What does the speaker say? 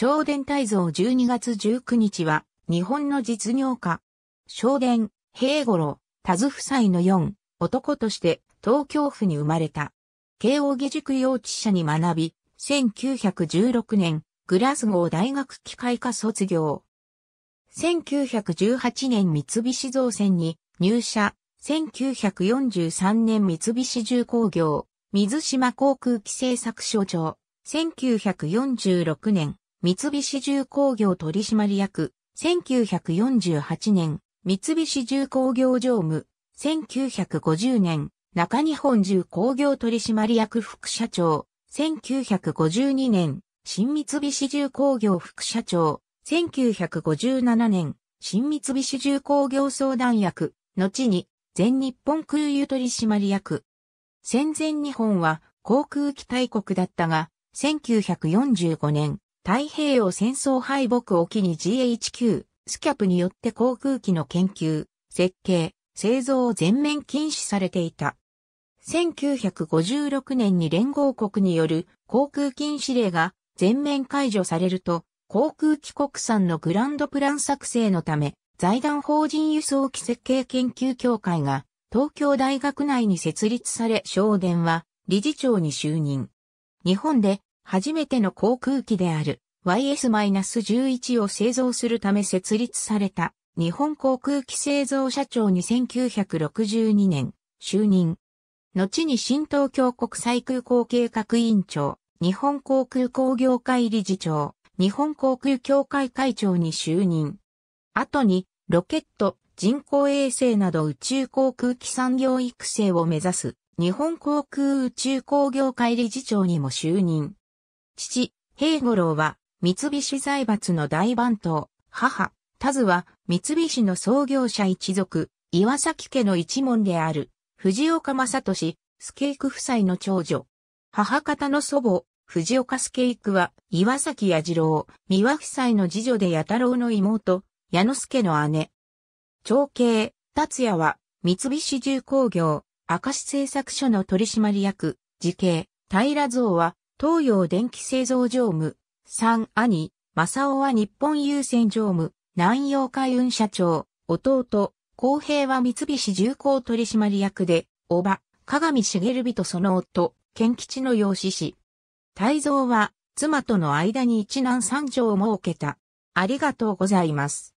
正殿大蔵12月19日は、日本の実業家。正殿、平五郎、田津夫妻の四、男として東京府に生まれた。慶応義塾幼稚舎に学び、1916年、グラスゴー大学機械科卒業。1918年三菱造船に入社、1943年三菱重工業、水島航空規制作所長、1946年三菱重工業取締役、1948年、三菱重工業常務、1950年、中日本重工業取締役副社長、1952年、新三菱重工業副社長、1957年、新三菱重工業相談役、後に全日本空輸取締役。戦前日本は航空機大国だったが、1945年、太平洋戦争敗北を機に GHQ、スキャプによって航空機の研究、設計、製造を全面禁止されていた。1956年に連合国による航空禁止令が全面解除されると、航空機国産のグランドプラン作成のため、財団法人輸送機設計研究協会が東京大学内に設立され、商電は理事長に就任。日本で初めての航空機である YS-11 を製造するため設立された日本航空機製造社長に1962年就任。後に新東京国際空港計画委員長、日本航空工業会理事長、日本航空協会会長に就任。後にロケット、人工衛星など宇宙航空機産業育成を目指す日本航空宇宙工業会理事長にも就任。父、平五郎は、三菱財閥の大番頭、母、田津は、三菱の創業者一族、岩崎家の一門である、藤岡正俊、イク夫妻の長女。母方の祖母、藤岡スケイクは、岩崎矢次郎、三輪夫妻の次女で矢太郎の妹、矢之助の姉。長兄、達也は、三菱重工業、明石製作所の取締役、時系、平蔵は、東洋電気製造常務、三兄、正雄は日本郵船常務、南洋海運社長、弟、公平は三菱重工取締役で、叔母、鏡茂美とその夫、賢吉の養子氏。太蔵は、妻との間に一男三女を設けた。ありがとうございます。